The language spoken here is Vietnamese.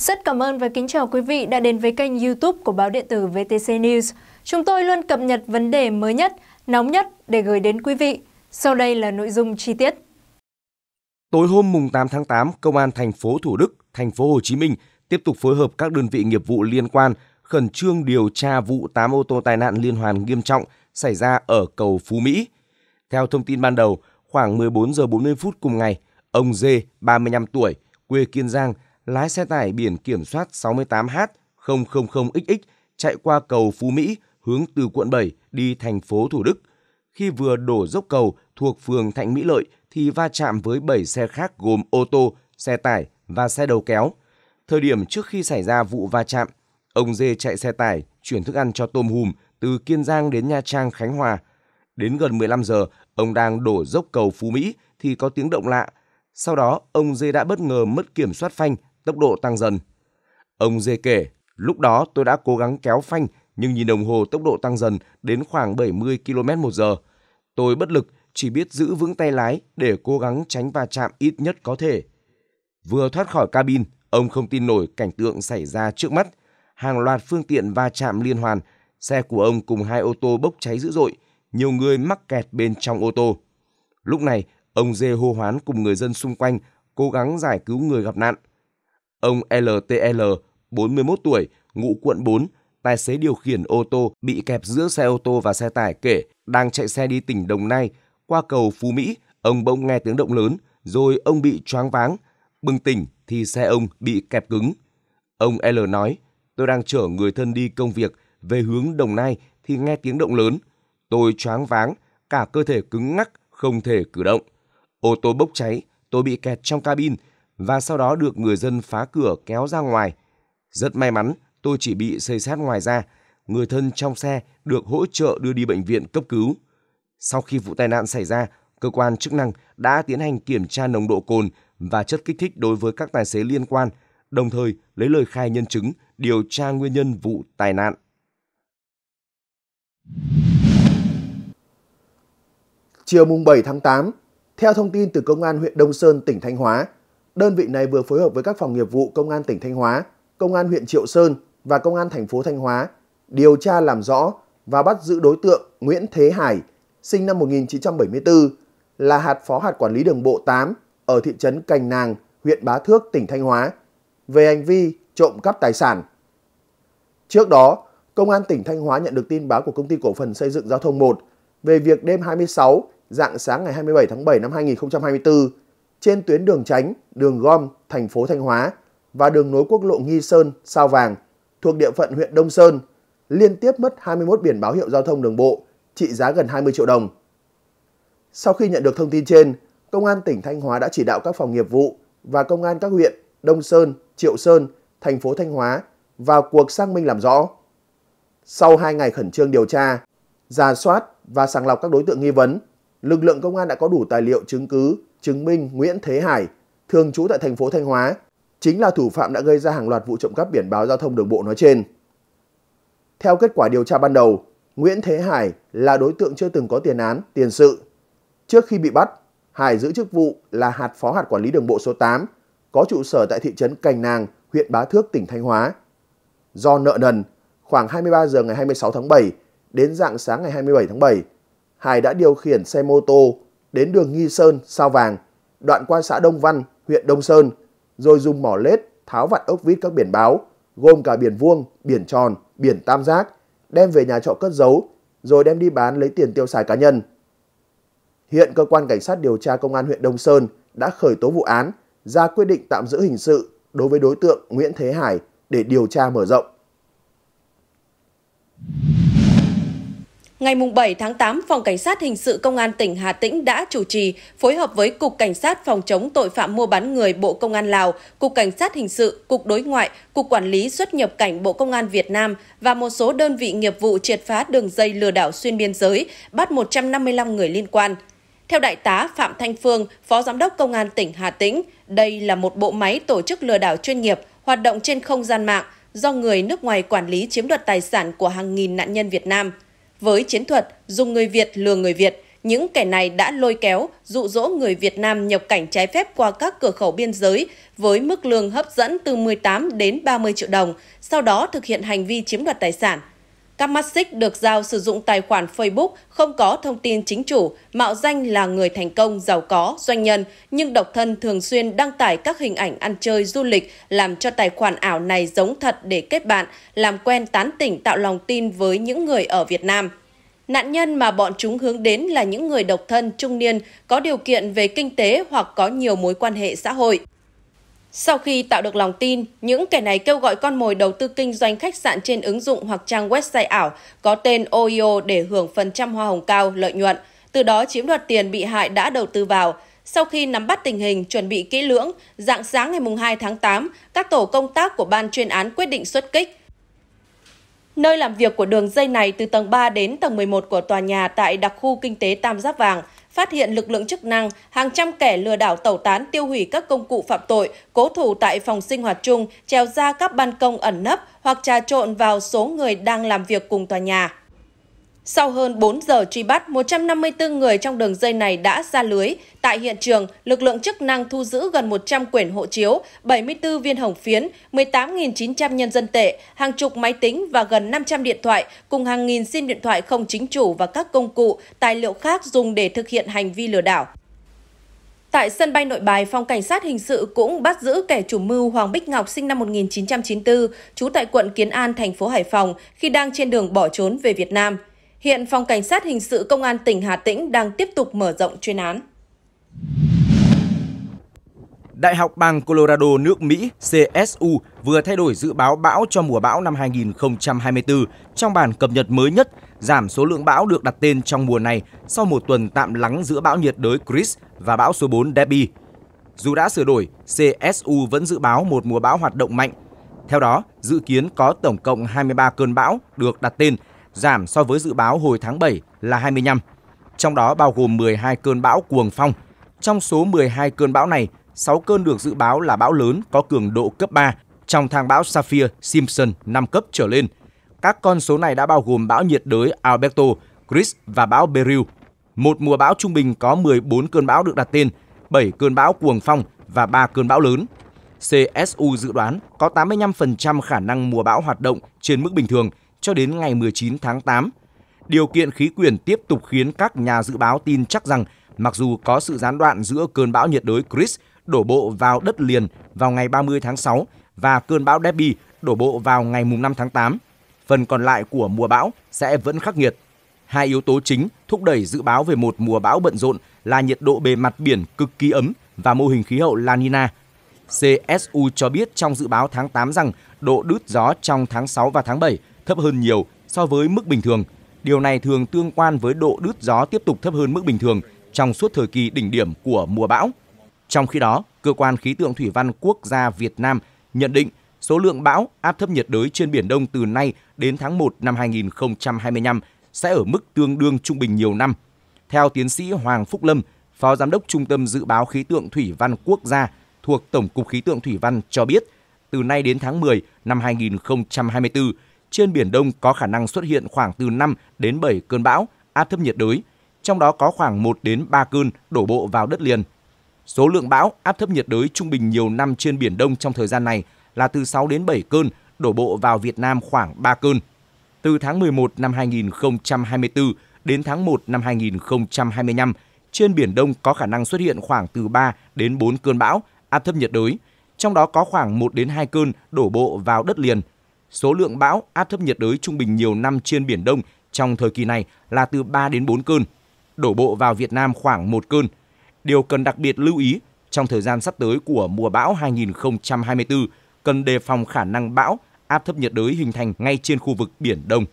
Rất cảm ơn và kính chào quý vị đã đến với kênh youtube của báo điện tử VTC News. Chúng tôi luôn cập nhật vấn đề mới nhất, nóng nhất để gửi đến quý vị. Sau đây là nội dung chi tiết. Tối hôm mùng 8 tháng 8, Công an thành phố Thủ Đức, thành phố Hồ Chí Minh tiếp tục phối hợp các đơn vị nghiệp vụ liên quan khẩn trương điều tra vụ 8 ô tô tai nạn liên hoàn nghiêm trọng xảy ra ở cầu Phú Mỹ. Theo thông tin ban đầu, khoảng 14 giờ 40 phút cùng ngày, ông Dê, 35 tuổi, quê Kiên Giang, lái xe tải biển kiểm soát 68H000XX chạy qua cầu Phú Mỹ hướng từ quận 7 đi thành phố Thủ Đức. Khi vừa đổ dốc cầu thuộc phường Thạnh Mỹ Lợi thì va chạm với 7 xe khác gồm ô tô, xe tải và xe đầu kéo. Thời điểm trước khi xảy ra vụ va chạm, ông Dê chạy xe tải chuyển thức ăn cho tôm hùm từ Kiên Giang đến Nha Trang, Khánh Hòa. Đến gần 15 giờ, ông đang đổ dốc cầu Phú Mỹ thì có tiếng động lạ. Sau đó, ông Dê đã bất ngờ mất kiểm soát phanh tốc độ tăng dần. Ông Dê kể, lúc đó tôi đã cố gắng kéo phanh nhưng nhìn đồng hồ tốc độ tăng dần đến khoảng 70 km một giờ. Tôi bất lực, chỉ biết giữ vững tay lái để cố gắng tránh va chạm ít nhất có thể. Vừa thoát khỏi cabin, ông không tin nổi cảnh tượng xảy ra trước mắt. Hàng loạt phương tiện va chạm liên hoàn, xe của ông cùng hai ô tô bốc cháy dữ dội, nhiều người mắc kẹt bên trong ô tô. Lúc này, ông Dê hô hoán cùng người dân xung quanh cố gắng giải cứu người gặp nạn – Ông LTL, 41 tuổi, ngụ quận 4, tài xế điều khiển ô tô bị kẹp giữa xe ô tô và xe tải kể đang chạy xe đi tỉnh Đồng Nai qua cầu Phú Mỹ, ông bỗng nghe tiếng động lớn rồi ông bị choáng váng. Bừng tỉnh thì xe ông bị kẹp cứng. Ông L nói, tôi đang chở người thân đi công việc về hướng Đồng Nai thì nghe tiếng động lớn. Tôi choáng váng, cả cơ thể cứng ngắc, không thể cử động. Ô tô bốc cháy, tôi bị kẹt trong cabin và sau đó được người dân phá cửa kéo ra ngoài. Rất may mắn, tôi chỉ bị xây sát ngoài ra, Người thân trong xe được hỗ trợ đưa đi bệnh viện cấp cứu. Sau khi vụ tai nạn xảy ra, cơ quan chức năng đã tiến hành kiểm tra nồng độ cồn và chất kích thích đối với các tài xế liên quan, đồng thời lấy lời khai nhân chứng, điều tra nguyên nhân vụ tai nạn. Chiều mùng 7 tháng 8, theo thông tin từ Công an huyện Đông Sơn, tỉnh Thanh Hóa, đơn vị này vừa phối hợp với các phòng nghiệp vụ Công an tỉnh Thanh Hóa, Công an huyện Triệu Sơn và Công an thành phố Thanh Hóa điều tra làm rõ và bắt giữ đối tượng Nguyễn Thế Hải, sinh năm 1974, là hạt phó hạt quản lý đường bộ 8 ở thị trấn Cành Nàng, huyện Bá Thước, tỉnh Thanh Hóa, về hành vi trộm cắp tài sản. Trước đó, Công an tỉnh Thanh Hóa nhận được tin báo của Công ty Cổ phần Xây dựng Giao thông 1 về việc đêm 26, dạng sáng ngày 27 tháng 7 năm 2024, trên tuyến đường tránh, đường gom, thành phố Thanh Hóa và đường nối quốc lộ Nghi Sơn, Sao Vàng thuộc địa phận huyện Đông Sơn liên tiếp mất 21 biển báo hiệu giao thông đường bộ trị giá gần 20 triệu đồng. Sau khi nhận được thông tin trên, Công an tỉnh Thanh Hóa đã chỉ đạo các phòng nghiệp vụ và Công an các huyện Đông Sơn, Triệu Sơn, thành phố Thanh Hóa vào cuộc xác minh làm rõ. Sau 2 ngày khẩn trương điều tra, giả soát và sàng lọc các đối tượng nghi vấn, lực lượng công an đã có đủ tài liệu chứng cứ chứng minh Nguyễn Thế Hải, thường trú tại thành phố Thanh Hóa, chính là thủ phạm đã gây ra hàng loạt vụ trộm cắp biển báo giao thông đường bộ nói trên. Theo kết quả điều tra ban đầu, Nguyễn Thế Hải là đối tượng chưa từng có tiền án, tiền sự. Trước khi bị bắt, Hải giữ chức vụ là hạt phó hạt quản lý đường bộ số 8, có trụ sở tại thị trấn Cành Nàng, huyện Bá Thước, tỉnh Thanh Hóa. Do nợ nần, khoảng 23 giờ ngày 26 tháng 7 đến dạng sáng ngày 27 tháng 7, Hải đã điều khiển xe mô tô đến đường Nghi Sơn, Sao Vàng, đoạn qua xã Đông Văn, huyện Đông Sơn, rồi dùng mỏ lết tháo vặt ốc vít các biển báo, gồm cả biển vuông, biển tròn, biển tam giác, đem về nhà trọ cất giấu, rồi đem đi bán lấy tiền tiêu xài cá nhân. Hiện cơ quan cảnh sát điều tra công an huyện Đông Sơn đã khởi tố vụ án, ra quyết định tạm giữ hình sự đối với đối tượng Nguyễn Thế Hải để điều tra mở rộng. Ngày 7 tháng 8, Phòng Cảnh sát Hình sự Công an tỉnh Hà Tĩnh đã chủ trì, phối hợp với Cục Cảnh sát Phòng chống tội phạm mua bán người Bộ Công an Lào, Cục Cảnh sát Hình sự, Cục Đối ngoại, Cục Quản lý xuất nhập cảnh Bộ Công an Việt Nam và một số đơn vị nghiệp vụ triệt phá đường dây lừa đảo xuyên biên giới, bắt 155 người liên quan. Theo Đại tá Phạm Thanh Phương, Phó Giám đốc Công an tỉnh Hà Tĩnh, đây là một bộ máy tổ chức lừa đảo chuyên nghiệp hoạt động trên không gian mạng do người nước ngoài quản lý chiếm đoạt tài sản của hàng nghìn nạn nhân Việt Nam – với chiến thuật dùng người Việt lừa người Việt, những kẻ này đã lôi kéo, dụ dỗ người Việt Nam nhập cảnh trái phép qua các cửa khẩu biên giới với mức lương hấp dẫn từ 18 đến 30 triệu đồng, sau đó thực hiện hành vi chiếm đoạt tài sản. Các mắt xích được giao sử dụng tài khoản Facebook không có thông tin chính chủ, mạo danh là người thành công, giàu có, doanh nhân, nhưng độc thân thường xuyên đăng tải các hình ảnh ăn chơi, du lịch, làm cho tài khoản ảo này giống thật để kết bạn, làm quen tán tỉnh tạo lòng tin với những người ở Việt Nam. Nạn nhân mà bọn chúng hướng đến là những người độc thân, trung niên, có điều kiện về kinh tế hoặc có nhiều mối quan hệ xã hội. Sau khi tạo được lòng tin, những kẻ này kêu gọi con mồi đầu tư kinh doanh khách sạn trên ứng dụng hoặc trang website ảo có tên OIO để hưởng phần trăm hoa hồng cao, lợi nhuận, từ đó chiếm đoạt tiền bị hại đã đầu tư vào. Sau khi nắm bắt tình hình, chuẩn bị kỹ lưỡng, dạng sáng ngày 2 tháng 8, các tổ công tác của ban chuyên án quyết định xuất kích. Nơi làm việc của đường dây này từ tầng 3 đến tầng 11 của tòa nhà tại đặc khu kinh tế Tam Giác Vàng – phát hiện lực lượng chức năng hàng trăm kẻ lừa đảo tẩu tán tiêu hủy các công cụ phạm tội, cố thủ tại phòng sinh hoạt chung, treo ra các ban công ẩn nấp hoặc trà trộn vào số người đang làm việc cùng tòa nhà. Sau hơn 4 giờ truy bắt, 154 người trong đường dây này đã ra lưới. Tại hiện trường, lực lượng chức năng thu giữ gần 100 quyển hộ chiếu, 74 viên hồng phiến, 18.900 nhân dân tệ, hàng chục máy tính và gần 500 điện thoại, cùng hàng nghìn sim điện thoại không chính chủ và các công cụ, tài liệu khác dùng để thực hiện hành vi lừa đảo. Tại sân bay Nội Bài, phòng cảnh sát hình sự cũng bắt giữ kẻ chủ mưu Hoàng Bích Ngọc sinh năm 1994, trú tại quận Kiến An, thành phố Hải Phòng, khi đang trên đường bỏ trốn về Việt Nam. Hiện Phòng Cảnh sát Hình sự Công an tỉnh Hà Tĩnh đang tiếp tục mở rộng chuyên án. Đại học bang Colorado nước Mỹ CSU vừa thay đổi dự báo bão cho mùa bão năm 2024 trong bản cập nhật mới nhất, giảm số lượng bão được đặt tên trong mùa này sau một tuần tạm lắng giữa bão nhiệt đới Chris và bão số 4 Debbie. Dù đã sửa đổi, CSU vẫn dự báo một mùa bão hoạt động mạnh. Theo đó, dự kiến có tổng cộng 23 cơn bão được đặt tên – giảm so với dự báo hồi tháng 7 là 25, trong đó bao gồm 12 cơn bão cuồng phong. Trong số 12 cơn bão này, 6 cơn được dự báo là bão lớn có cường độ cấp 3 trong thang bão Sapphire Simpson 5 cấp trở lên. Các con số này đã bao gồm bão nhiệt đới Alberto, Chris và bão Beryl. Một mùa bão trung bình có 14 cơn bão được đặt tên, 7 cơn bão cuồng phong và 3 cơn bão lớn. CSU dự đoán có 85% khả năng mùa bão hoạt động trên mức bình thường cho đến ngày 19 tháng 8. Điều kiện khí quyển tiếp tục khiến các nhà dự báo tin chắc rằng mặc dù có sự gián đoạn giữa cơn bão nhiệt đới Chris đổ bộ vào đất liền vào ngày 30 tháng 6 và cơn bão Debbie đổ bộ vào ngày 5 tháng 8, phần còn lại của mùa bão sẽ vẫn khắc nghiệt. Hai yếu tố chính thúc đẩy dự báo về một mùa bão bận rộn là nhiệt độ bề mặt biển cực kỳ ấm và mô hình khí hậu La Nina. CSU cho biết trong dự báo tháng 8 rằng độ đứt gió trong tháng 6 và tháng 7 thấp hơn nhiều so với mức bình thường. Điều này thường tương quan với độ đứt gió tiếp tục thấp hơn mức bình thường trong suốt thời kỳ đỉnh điểm của mùa bão. Trong khi đó, cơ quan khí tượng thủy văn quốc gia Việt Nam nhận định số lượng bão áp thấp nhiệt đới trên biển Đông từ nay đến tháng 1 năm 2025 sẽ ở mức tương đương trung bình nhiều năm. Theo tiến sĩ Hoàng Phúc Lâm, Phó Giám đốc Trung tâm Dự báo Khí tượng Thủy văn Quốc gia thuộc Tổng cục Khí tượng Thủy văn cho biết, từ nay đến tháng 10 năm 2024, trên Biển Đông có khả năng xuất hiện khoảng từ 5 đến 7 cơn bão, áp thấp nhiệt đới, trong đó có khoảng 1 đến 3 cơn đổ bộ vào đất liền. Số lượng bão, áp thấp nhiệt đới trung bình nhiều năm trên Biển Đông trong thời gian này là từ 6 đến 7 cơn, đổ bộ vào Việt Nam khoảng 3 cơn. Từ tháng 11 năm 2024 đến tháng 1 năm 2025, trên Biển Đông có khả năng xuất hiện khoảng từ 3 đến 4 cơn bão, áp thấp nhiệt đới, trong đó có khoảng 1 đến 2 cơn đổ bộ vào đất liền – Số lượng bão áp thấp nhiệt đới trung bình nhiều năm trên Biển Đông trong thời kỳ này là từ 3 đến 4 cơn, đổ bộ vào Việt Nam khoảng một cơn. Điều cần đặc biệt lưu ý trong thời gian sắp tới của mùa bão 2024 cần đề phòng khả năng bão áp thấp nhiệt đới hình thành ngay trên khu vực Biển Đông.